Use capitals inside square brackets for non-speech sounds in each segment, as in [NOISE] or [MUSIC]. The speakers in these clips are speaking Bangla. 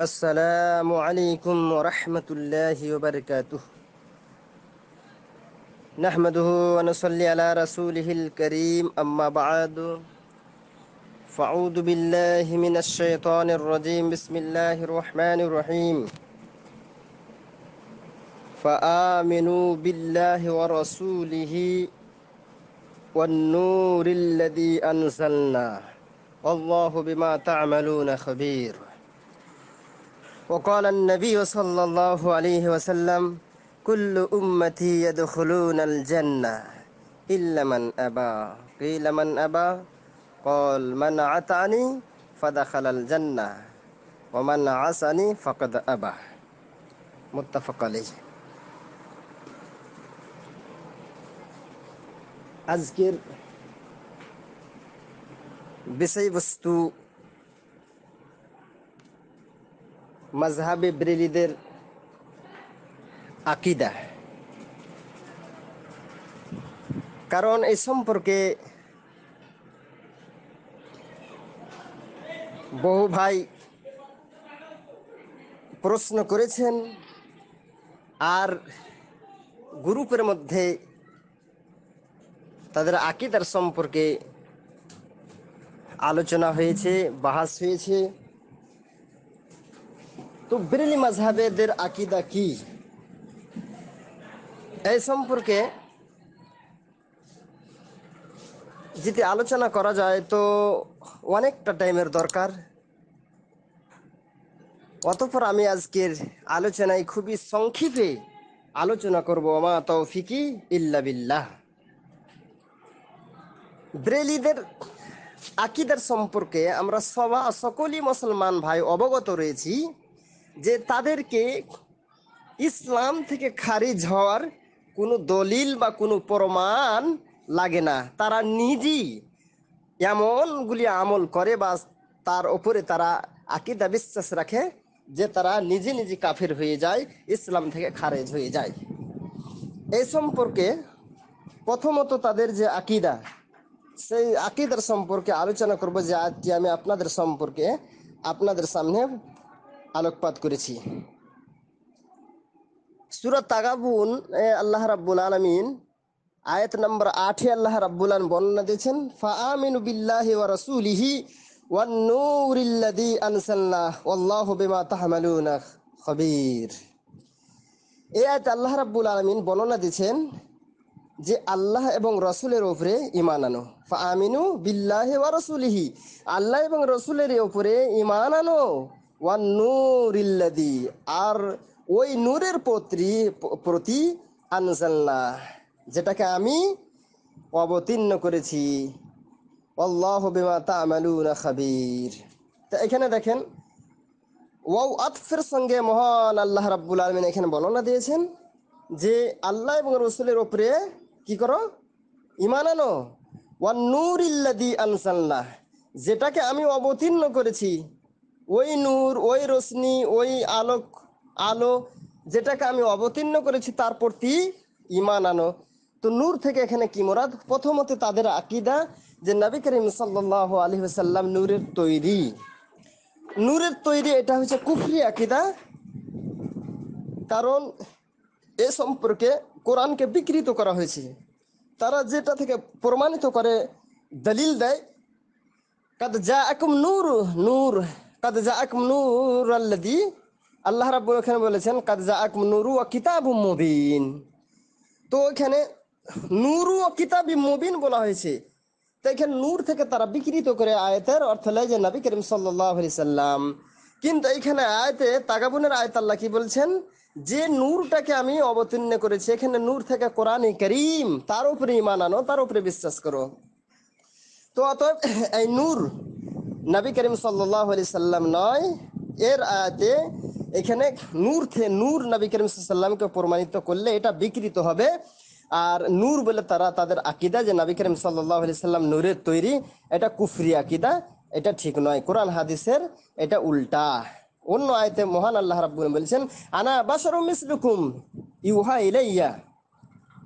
السلام عليكم ورحمة الله وبركاته نحمده ونصلي على رسوله الكريم أما بعد فأعوذ بالله من الشيطان الرجيم بسم الله الرحمن الرحيم فآمنوا بالله ورسوله والنور الذي أنزلنا والله بما تعملون خبير وقال النبي صلى الله عليه وسلم كل أمتي يدخلون الجنة إلا من أبى قيل من أبى قال من عتاني فدخل الجنة ومن عصاني فقد أبى متفق عليه আজকের বিষয়বস্তু মাজহাবে ব্রেলিদের আকিদা কারণ এই সম্পর্কে বহু ভাই প্রশ্ন করেছেন আর গ্রুপের মধ্যে তাদের আকিদার সম্পর্কে আলোচনা হয়েছে বাহাস হয়েছে তো বেরেলি মাঝহাবেদের আকিদা কি এই সম্পর্কে যদি আলোচনা করা যায় তো অনেকটা টাইমের দরকার অতপর আমি আজকের আলোচনায় খুবই সংক্ষিপে আলোচনা করব আমা তৌফিকি ইল্লা বিল্লাহ ব্রেলিদের আকিদার সম্পর্কে আমরা সবা সকলই মুসলমান ভাই অবগত রয়েছি যে তাদেরকে ইসলাম থেকে খারিজ হওয়ার কোনো দলিল বা কোনো প্রমাণ লাগে না তারা নিজেই এমনগুলি আমল করে বা তার ওপরে তারা আকিদা বিশ্বাস রাখে যে তারা নিজে নিজে কাফের হয়ে যায় ইসলাম থেকে খারেজ হয়ে যায় এই সম্পর্কে প্রথমত তাদের যে আকিদা সেই আকিদার সম্পর্কে আলোচনা করব যে আজকে আমি আপনাদের সম্পর্কে আপনাদের সামনে আলোকপাত করেছি সুরত তাগাবুন আল্লাহ রাব্বুল আলমিন আয়াত নম্বর আঠে আল্লাহ রাব্বুল আলম বর্ণনা দিয়েছেন ফা আমিনু বিল্লাহি ওয়া রাসূলিহি ওয়ান নূরিল্লাযী আনসালনাহ ওয়াল্লাহু বিমা তাহমালুনা খবীর এই আয়াত আল্লাহ রাব্বুল আলমিন বর্ণনা দিয়েছেন যে আল্লাহ এবং রসুলের ওপরে ইমান ফা আমিনু বিল্লাহে ওয়া রসুলিহি আল্লাহ এবং রসুলের ওপরে ইমান আনো ওয়ান আর ওই নূরের প্রতি প্রতি আনসাল্লাহ যেটাকে আমি অবতীর্ণ করেছি আল্লাহ বিমা তামালুনা খাবির তা এখানে দেখেন ওয়াও আতফের সঙ্গে মহান আল্লাহ রাব্বুল আলমিন এখানে বর্ণনা দিয়েছেন যে আল্লাহ এবং রসুলের ওপরে কি করো ইমান আনো ওয়ান নূর ইল্লাদি আনসাল্লাহ যেটাকে আমি অবতীর্ণ করেছি ওই নূর ওই রশ্মি ওই আলোক আলো যেটাকে আমি অবতীর্ণ করেছি তার প্রতি ইমান আনো তো নূর থেকে এখানে কি মোরাদ প্রথমত তাদের আকিদা যে নবী করিম সাল্লাহ আলী সাল্লাম নূরের তৈরি নূরের তৈরি এটা হচ্ছে কুফরি আকিদা কারণ এ সম্পর্কে কোরআনকে বিকৃত করা হয়েছে তারা যেটা থেকে প্রমাণিত করে দলিল দেয় কাদ যা একম নূর নূর কাদ জা আক আল্লাদি আল্লাহ রাব্বুল এখানে বলেছেন কাদজা জা নুরু ও কিতাব মুবিন তো ওইখানে নুরু ও কিতাবি মুবিন বলা হয়েছে তো এখানে নূর থেকে তারা বিকৃত করে আয়াতের অর্থ লেয় যে নবী করিম সাল্লাহ সাল্লাম কিন্তু এখানে আয়তে তাগাবুনের আয়ত আল্লাহ কি বলছেন যে নূরটাকে আমি অবতীর্ণ করেছি এখানে নূর থেকে কোরআনে করিম তার উপরে ইমান আনো তার উপরে বিশ্বাস করো তো অতএব এই নূর নবী করিম আলি সাল্লাম নয় এর আয়াতে এখানে নূর থে নূর নবী করিম সাল্লামকে প্রমাণিত করলে এটা বিকৃত হবে আর নূর বলে তারা তাদের আকিদা যে নবী করিম সাল্লাম নূরের তৈরি এটা কুফরি আকিদা এটা ঠিক নয় কোরআন হাদিসের এটা উল্টা অন্য আয়তে মহান আল্লাহ রাবুল বলছেন আনা বাসারুম ইউহা ইলাইয়া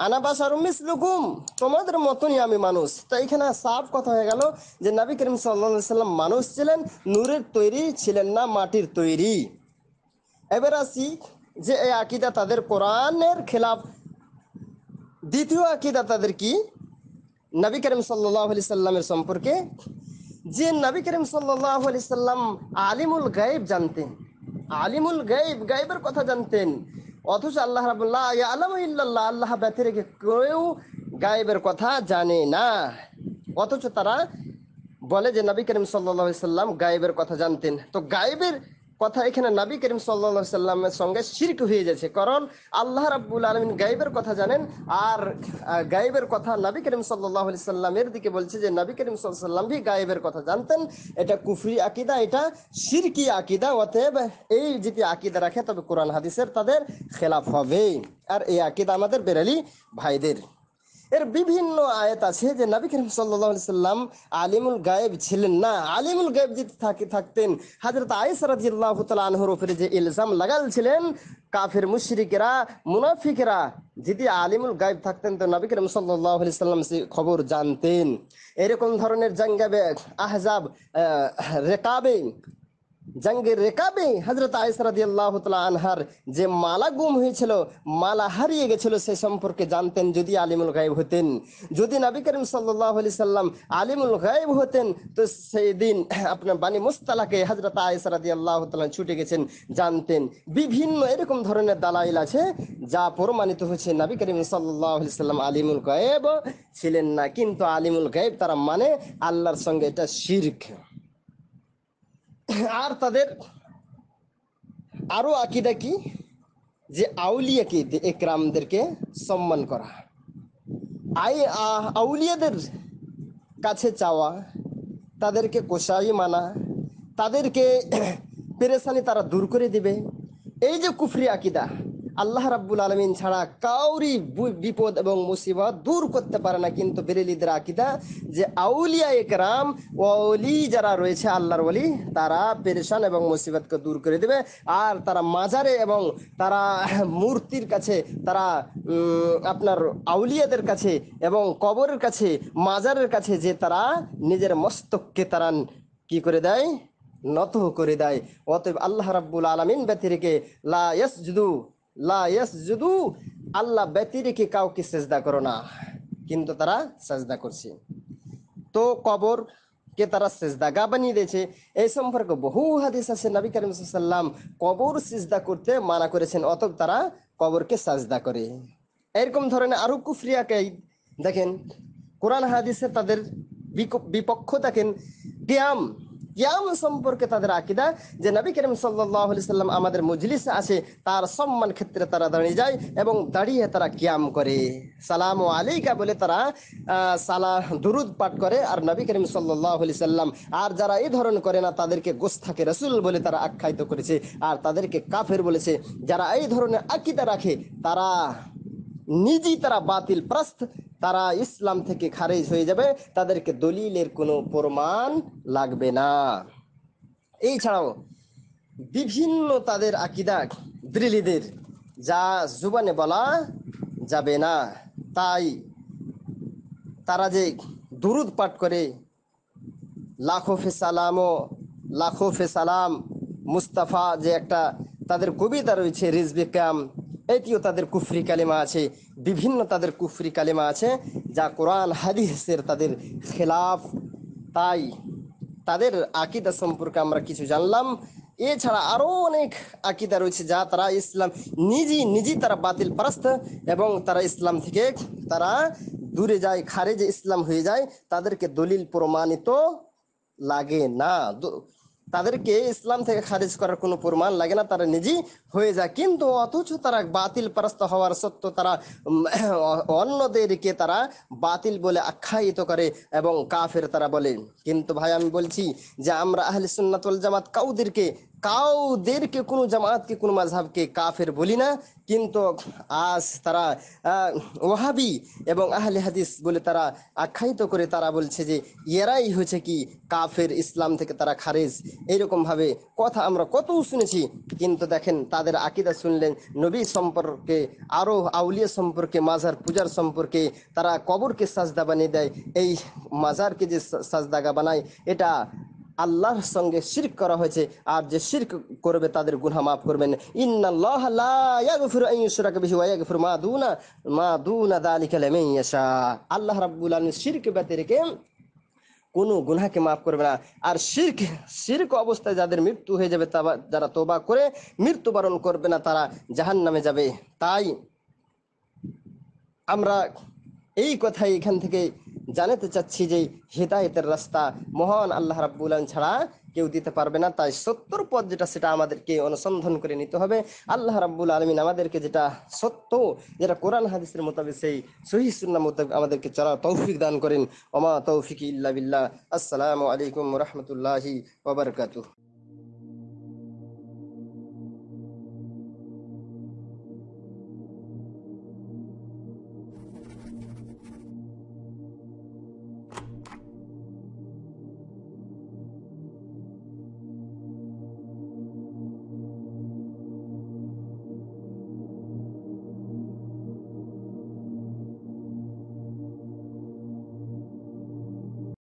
তোমাদের মতনই আমি মানুষ তো এখানে সাফ কথা হয়ে গেল যে নাবি করিম সাল্লাম মানুষ ছিলেন নূরের তৈরি ছিলেন না মাটির তৈরি এবার আসি যে এই আকিদা তাদের কোরআনের খেলাফ দ্বিতীয় আকিদা তাদের কি নবী করিম সাল্লি সাল্লামের সম্পর্কে যে নবী করিম সাল্লি সাল্লাম আলিমুল গায়েব জানতেন আলিমুল গায়েব গায়েবের কথা জানতেন অথচ আল্লাহ রাবুল্লাহ আলম ইল্লাল্লাহ আল্লাহ ব্যথিরে কেউ গায়েবের কথা জানে না অথচ তারা বলে যে নবী করিম সাল্লা সাল্লাম গায়েবের কথা জানতেন তো গায়েবের কথা এখানে নাবী করিম সাল্লা সাল্লামের সঙ্গে শির্ক হয়ে যাচ্ছে কারণ আল্লাহ রাব্বুল আলমিন গাইবের কথা জানেন আর গাইবের কথা নাবী করিম সাল্লাহ সাল্লামের দিকে বলছে যে নাবী করিম সাল্লাম ভি গাইবের কথা জানতেন এটা কুফরি আকিদা এটা শিরকি আকিদা অতএব এই যদি আকিদা রাখে তবে কোরআন হাদিসের তাদের খেলাফ হবে আর এই আকিদা আমাদের বেরালি ভাইদের এর বিভিন্ন আয়াত আছে যে নবী করিম সাল্লাম আলিমুল গায়েব ছিলেন না আলিমুল গায়েব যদি থাকতেন হাজরত আয়েসারাজিল্লাহ তালহর উপরে যে ইলজাম ছিলেন কাফের মুশরিকেরা মুনাফিকেরা যদি আলিমুল গায়েব থাকতেন তো নবী করিম সাল্লাহ সাল্লাম সে খবর জানতেন এরকম ধরনের জাঙ্গাবে আহজাব রেকাবে জাঙ্গের রেকাবে হজরত আয়সরাদি আল্লাহ আনহার যে মালা গুম হয়েছিল মালা হারিয়ে গেছিল সে সম্পর্কে জানতেন যদি আলিমুল গায়েব হতেন যদি নাবি করিম সাল্লি সাল্লাম আলিমুল গায়েব হতেন তো সেই দিন [CLEARS THROAT] আপনার বাণী মুস্তালাকে হজরত আয়সরাদি আল্লাহ তালান ছুটে গেছেন জানতেন বিভিন্ন এরকম ধরনের দালাইল আছে যা প্রমাণিত হচ্ছে নাবি করিম সাল্লাহ সাল্লাম আলিমুল গায়েব ছিলেন না কিন্তু আলিমুল গায়েব তারা মানে আল্লাহর সঙ্গে এটা শির্ক আর তাদের আরো আকিদা কি যে আউলিয়াকে একরামদেরকে সম্মান করা আই আউলিয়াদের কাছে চাওয়া তাদেরকে কোষাই মানা তাদেরকে [COUGHS] পেরেশানি তারা দূর করে দিবে এই যে কুফরি আকিদা আল্লাহ রাব্বুল আলমিন ছাড়া কাউরি বিপদ এবং মুসিবত দূর করতে পারে না কিন্তু বেরেলিদের আকিদা যে আউলিয়া একরাম ওলি যারা রয়েছে আল্লাহর ওলি তারা পেরেশান এবং মুসিবতকে দূর করে দেবে আর তারা মাজারে এবং তারা মূর্তির কাছে তারা আপনার আউলিয়াদের কাছে এবং কবরের কাছে মাজারের কাছে যে তারা নিজের মস্তককে তারা কি করে দেয় নত করে দেয় অতএব আল্লাহ রাব্বুল আলমিন ব্যতিরিকে লা ইয়াসজুদু লাসজুদু আল্লাহ ব্যতি রেখে কাউকে সেজদা করো না কিন্তু তারা সাজদা করছে তো কবর কে তারা গা বানিয়ে দিয়েছে এই সম্পর্কে বহু হাদিস আছে নবী করিম সাল্লাম কবর সেজদা করতে মানা করেছেন অতএব তারা কবরকে সাজদা করে এরকম ধরনের আরো কুফরিয়াকে দেখেন কোরআন হাদিসে তাদের বিপক্ষ দেখেন কিয়াম কিয়াম সম্পর্কে তাদের আকিদা যে নবী করিম সাল্লি সাল্লাম আমাদের মজলিসে আসে তার সম্মান ক্ষেত্রে তারা দাঁড়িয়ে যায় এবং দাঁড়িয়ে তারা কিয়াম করে সালাম ও আলিকা বলে তারা সালা দুরুদ পাঠ করে আর নবী করিম সাল্লি সাল্লাম আর যারা এই ধরন করে না তাদেরকে গোস্তাকে রসুল বলে তারা আখ্যায়িত করেছে আর তাদেরকে কাফের বলেছে যারা এই ধরনের আকিদা রাখে তারা নিজেই তারা বাতিল প্রস্ত তারা ইসলাম থেকে খারেজ হয়ে যাবে তাদেরকে দলিলের কোনো প্রমাণ লাগবে না এই ছাড়াও বিভিন্ন তাদের আকিদা দ্রিলিদের যা জুবানে বলা যাবে না তাই তারা যে দুরুদ পাঠ করে লাখো ফে সালামও লাখো ফে সালাম মুস্তাফা যে একটা তাদের কবিতা রয়েছে রিজবে এটিও তাদের কুফরি কালিমা আছে বিভিন্ন তাদের কুফরি কালেমা আছে যা কোরআন হাদিসের তাদের খেলাফ তাই তাদের আকিদা সম্পর্কে আমরা কিছু জানলাম এছাড়া আরও অনেক আকিদা রয়েছে যা তারা ইসলাম নিজেই নিজেই তারা বাতিল পারস্ত এবং তারা ইসলাম থেকে তারা দূরে যায় খারেজে ইসলাম হয়ে যায় তাদেরকে দলিল প্রমাণিত লাগে না তাদেরকে ইসলাম থেকে খারিজ করার কোনো প্রমাণ লাগে না তারা নিজেই হয়ে যায় কিন্তু অথচ তারা বাতিল পরাস্ত হওয়ার সত্ত্বেও তারা অন্যদেরকে তারা বাতিল বলে আখ্যায়িত করে এবং কাফের তারা বলে কিন্তু ভাই আমি বলছি যে আমরা আহলে সুন্নাতুল জামাত কাউদেরকে কাউদেরকে কোনো জামাতকে কোনো মাঝহাবকে কাফের বলি না কিন্তু আজ তারা ওহাবি এবং আহলে হাদিস বলে তারা আখ্যায়িত করে তারা বলছে যে এরাই হচ্ছে কি কাফের ইসলাম থেকে তারা খারেজ এইরকমভাবে কথা আমরা কত শুনেছি কিন্তু দেখেন তাদের আকিদা শুনলেন নবী সম্পর্কে আরো আউলিয়া সম্পর্কে মাজার পূজার সম্পর্কে তারা কবরকে সাজদা বানিয়ে দেয় এই মাজারকে যে সাজদাগা বানায় এটা আল্লাহর সঙ্গে শির্ক করা হয়েছে আর যে শির্ক করবে তাদের গুনা মাফ করবেন আল্লাহ রাবুল আলম শির্ক ব্যতিরেকে কোনো গুনাকে মাফ করবে না আর শির্ক শির্ক অবস্থায় যাদের মৃত্যু হয়ে যাবে যারা তোবা করে মৃত্যুবরণ করবে না তারা জাহান নামে যাবে তাই আমরা এই কথাই এখান থেকে জানাতে চাচ্ছি যে হেদায়তের রাস্তা মহান আল্লাহ রাব্বুলান ছাড়া কেউ দিতে পারবে না তাই সত্যর পথ যেটা সেটা আমাদেরকে অনুসন্ধান করে নিতে হবে আল্লাহ রাব্বুল আলমিন আমাদেরকে যেটা সত্য যেটা কোরআন হাদিসের মোতাবেক সেই সহি সুন্না মোতাবেক আমাদেরকে চলা তৌফিক দান করেন ওমা তৌফিক ইল্লা বিল্লাহ আসসালামু আলাইকুম রহমতুল্লাহি ওবরকাতু